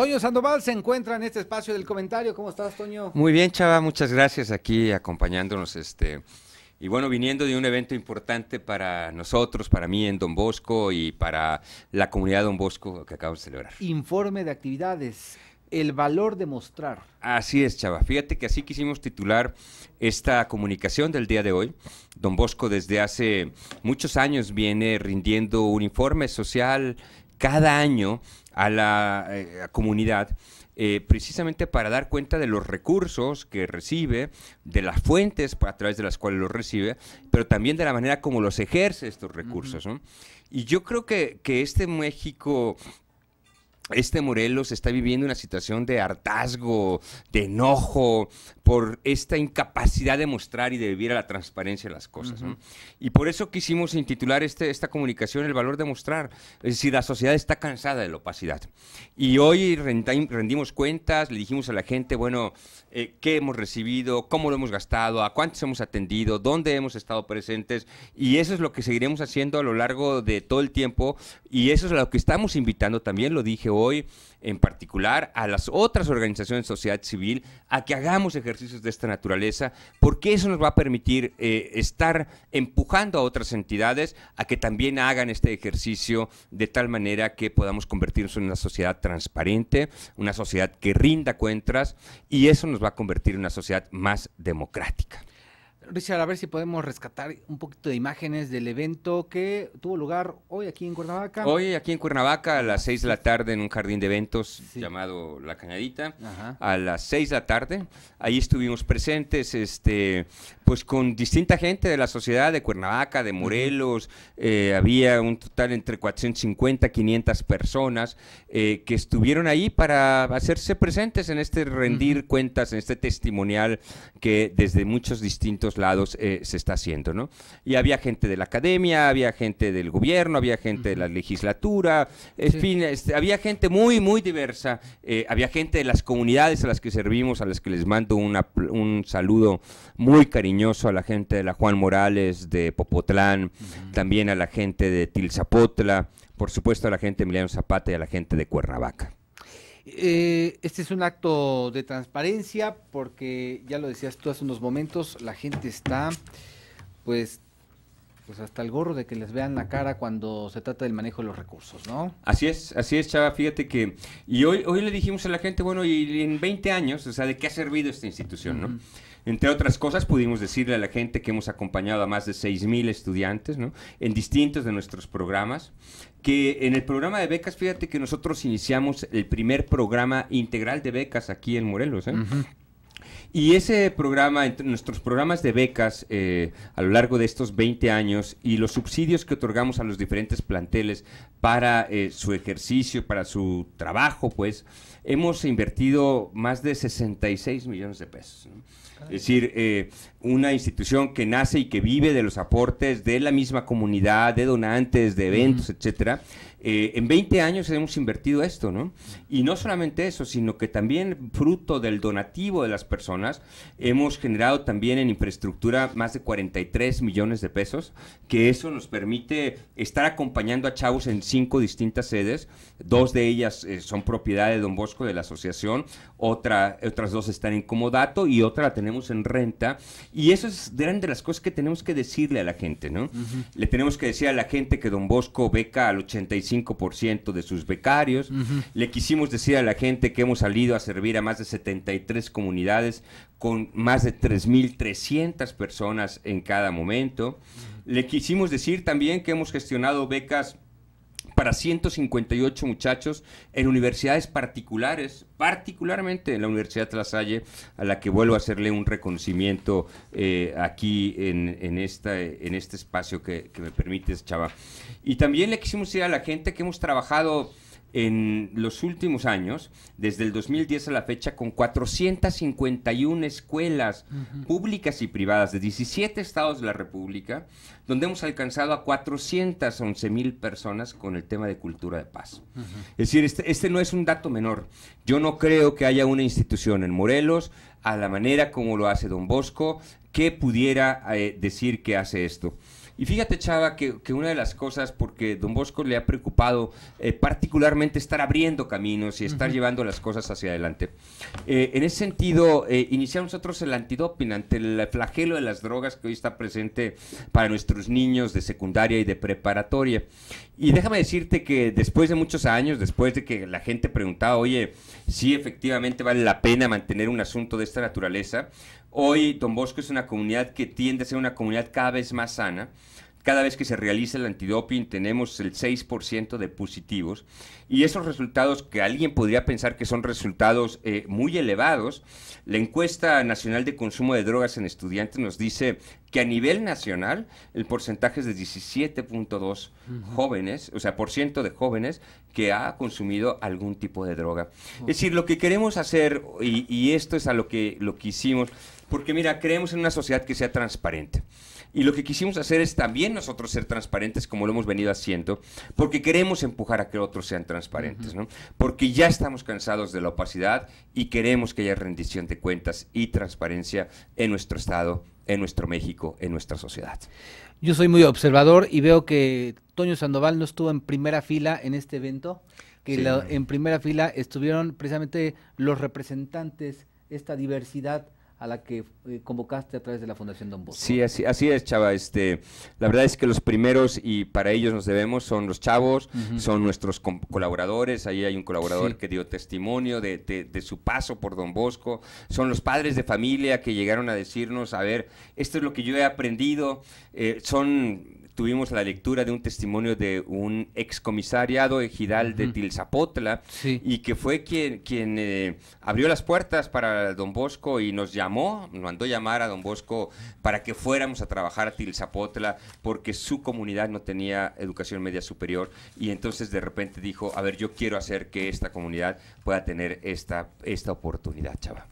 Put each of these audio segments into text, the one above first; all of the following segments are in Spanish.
Toño Sandoval se encuentra en este espacio del comentario. ¿Cómo estás, Toño? Muy bien, Chava, muchas gracias aquí acompañándonos. Este, y bueno, viniendo de un evento importante para nosotros, para mí en Don Bosco y para la comunidad Don Bosco que acabamos de celebrar. Informe de actividades, el valor de mostrar. Así es, Chava. Fíjate que así quisimos titular esta comunicación del día de hoy. Don Bosco desde hace muchos años viene rindiendo un informe social cada año a la eh, comunidad. Eh, precisamente para dar cuenta de los recursos que recibe, de las fuentes a través de las cuales los recibe, pero también de la manera como los ejerce estos recursos. Y yo creo que, que este México este Morelos está viviendo una situación de hartazgo, de enojo, por esta incapacidad de mostrar y de vivir a la transparencia de las cosas. Y por eso quisimos intitular este, esta comunicación El valor de mostrar. Es decir, la sociedad está cansada de la opacidad. Y hoy rendimos cuentas, le dijimos a la gente, bueno, eh, qué hemos recibido, cómo lo hemos gastado, a cuántos hemos atendido, dónde hemos estado presentes. Y eso es lo que seguiremos haciendo a lo largo de todo el tiempo. Y eso es lo que estamos invitando, también lo dije hoy hoy, en particular a las otras organizaciones de sociedad civil, a que hagamos ejercicios de esta naturaleza, porque eso nos va a permitir eh, estar empujando a otras entidades a que también hagan este ejercicio de tal manera que podamos convertirnos en una sociedad transparente, una sociedad que rinda cuentas, y eso nos va a convertir en una sociedad más democrática. Richard, a ver si podemos rescatar un poquito de imágenes del evento que tuvo lugar hoy aquí en Cuernavaca. Hoy aquí en Cuernavaca a las 6 de la tarde en un jardín de eventos llamado La Cañadita. A las 6 de la tarde, ahí estuvimos presentes este, pues con distinta gente de la sociedad de Cuernavaca, de Morelos. Eh, había un total entre 450, 500 personas eh, que estuvieron ahí para hacerse presentes en este rendir cuentas, en este testimonial que desde muchos distintos lados eh, se está haciendo, ¿no? Y había gente de la academia, había gente del gobierno, había gente de la legislatura, en fin, había gente muy, muy diversa, eh, había gente de las comunidades a las que servimos, a las que les mando un saludo muy cariñoso a la gente de la Juan Morales, de Popotlán, también a la gente de Tilzapotla, por supuesto a la gente de Emiliano Zapata y a la gente de Cuernavaca. Eh, este es un acto de transparencia porque, ya lo decías tú hace unos momentos, la gente está pues pues, hasta el gorro de que les vean la cara cuando se trata del manejo de los recursos, ¿no? Así es, así es, Chava, fíjate que, y hoy, hoy le dijimos a la gente, bueno, y en 20 años, o sea, ¿de qué ha servido esta institución, no? Entre otras cosas, pudimos decirle a la gente que hemos acompañado a más de 6.000 estudiantes ¿no? en distintos de nuestros programas, que en el programa de becas, fíjate que nosotros iniciamos el primer programa integral de becas aquí en Morelos. ¿eh? Y ese programa, entre nuestros programas de becas eh, a lo largo de estos 20 años y los subsidios que otorgamos a los diferentes planteles para eh, su ejercicio, para su trabajo, pues hemos invertido más de 66 millones de pesos. Es decir, eh, una institución que nace y que vive de los aportes de la misma comunidad, de donantes, de eventos, etc., etcétera eh, en 20 años hemos invertido esto, ¿no? Y no solamente eso, sino que también fruto del donativo de las personas, hemos generado también en infraestructura más de 43 millones de pesos, que eso nos permite estar acompañando a chavos en cinco distintas sedes, dos de ellas eh, son propiedad de Don Bosco de la asociación, otra, otras dos están en comodato y otra la tenemos en renta, y eso es de las cosas que tenemos que decirle a la gente, ¿no? Le tenemos que decir a la gente que Don Bosco beca al 85 ciento de sus becarios. Le quisimos decir a la gente que hemos salido a servir a más de 73 comunidades con más de 3.300 personas en cada momento. Le quisimos decir también que hemos gestionado becas para 158 muchachos en universidades particulares, particularmente en la Universidad de La Salle, a la que vuelvo a hacerle un reconocimiento eh, aquí en, esta, en este espacio que, que me permites, Chava. Y también le quisimos decir a la gente que hemos trabajado en los últimos años, desde el 2010 a la fecha, con 451 escuelas públicas y privadas de 17 estados de la República, donde hemos alcanzado a 411 mil personas con el tema de cultura de paz. Es decir, este, este, no es un dato menor. Yo no creo que haya una institución en Morelos, a la manera como lo hace don Bosco, que pudiera eh, decir que hace esto. Y fíjate, Chava, que, una de las cosas, porque Don Bosco le ha preocupado eh, particularmente estar abriendo caminos y estar llevando las cosas hacia adelante. Eh, en ese sentido, eh, iniciamos nosotros el antidoping ante el flagelo de las drogas que hoy está presente para nuestros niños de secundaria y de preparatoria. Y déjame decirte que después de muchos años, después de que la gente preguntaba, oye, si ¿sí efectivamente vale la pena mantener un asunto de esta naturaleza, Hoy Don Bosco es una comunidad que tiende a ser una comunidad cada vez más sana. Cada vez que se realiza el antidoping tenemos el 6% de positivos y esos resultados que alguien podría pensar que son resultados eh, muy elevados, la encuesta nacional de consumo de drogas en estudiantes nos dice que a nivel nacional el porcentaje es de 17.2 jóvenes, o sea, por ciento de jóvenes que ha consumido algún tipo de droga. Es decir, lo que queremos hacer, y, esto es a lo que, lo que hicimos, porque mira, creemos en una sociedad que sea transparente. Y lo que quisimos hacer es también nosotros ser transparentes como lo hemos venido haciendo, porque queremos empujar a que otros sean transparentes, ¿no? Porque ya estamos cansados de la opacidad y queremos que haya rendición de cuentas y transparencia en nuestro Estado, en nuestro México, en nuestra sociedad. Yo soy muy observador y veo que Toño Sandoval no estuvo en primera fila en este evento, que en primera fila estuvieron precisamente los representantes, esta diversidad a la que eh, convocaste a través de la Fundación Don Bosco. Sí, así, así es, Chava. Este, la verdad es que los primeros, y para ellos nos debemos, son los chavos, son nuestros colaboradores. Ahí hay un colaborador que dio testimonio de, su paso por Don Bosco. Son los padres de familia que llegaron a decirnos, a ver, esto es lo que yo he aprendido. Eh, son tuvimos la lectura de un testimonio de un excomisariado ejidal de Tilsapotla Tilzapotla y que fue quien, quien eh, abrió las puertas para don Bosco y nos llamó, nos mandó llamar a don Bosco para que fuéramos a trabajar a Tilzapotla porque su comunidad no tenía educación media superior y entonces de repente dijo, a ver, yo quiero hacer que esta comunidad pueda tener esta, esta oportunidad, chava.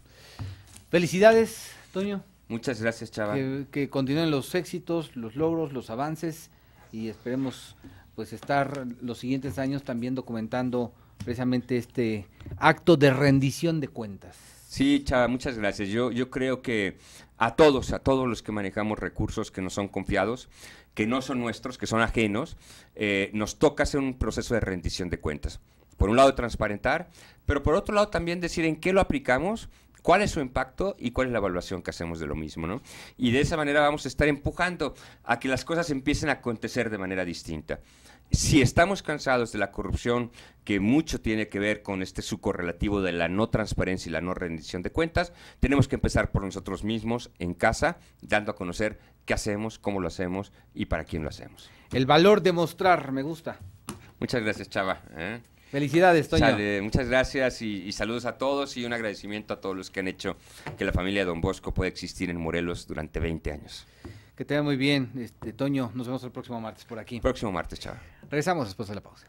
Felicidades, Toño. Muchas gracias, Chava. Que, continúen los éxitos, los logros, los avances y esperemos pues estar los siguientes años también documentando precisamente este acto de rendición de cuentas. Sí, Chava, muchas gracias. Yo, yo creo que a todos, a todos los que manejamos recursos que nos son confiados, que no son nuestros, que son ajenos, eh, nos toca hacer un proceso de rendición de cuentas. Por un lado, transparentar, pero por otro lado también decir en qué lo aplicamos cuál es su impacto y cuál es la evaluación que hacemos de lo mismo. Y de esa manera vamos a estar empujando a que las cosas empiecen a acontecer de manera distinta. Si estamos cansados de la corrupción, que mucho tiene que ver con este relativo de la no transparencia y la no rendición de cuentas, tenemos que empezar por nosotros mismos en casa, dando a conocer qué hacemos, cómo lo hacemos y para quién lo hacemos. El valor de mostrar, me gusta. Muchas gracias, Chava. ¿eh? Felicidades, Toño. muchas gracias y, saludos a todos y un agradecimiento a todos los que han hecho que la familia de Don Bosco pueda existir en Morelos durante 20 años. Que te vea muy bien, este, Toño. Nos vemos el próximo martes por aquí. Próximo martes, chao. Regresamos después de la pausa.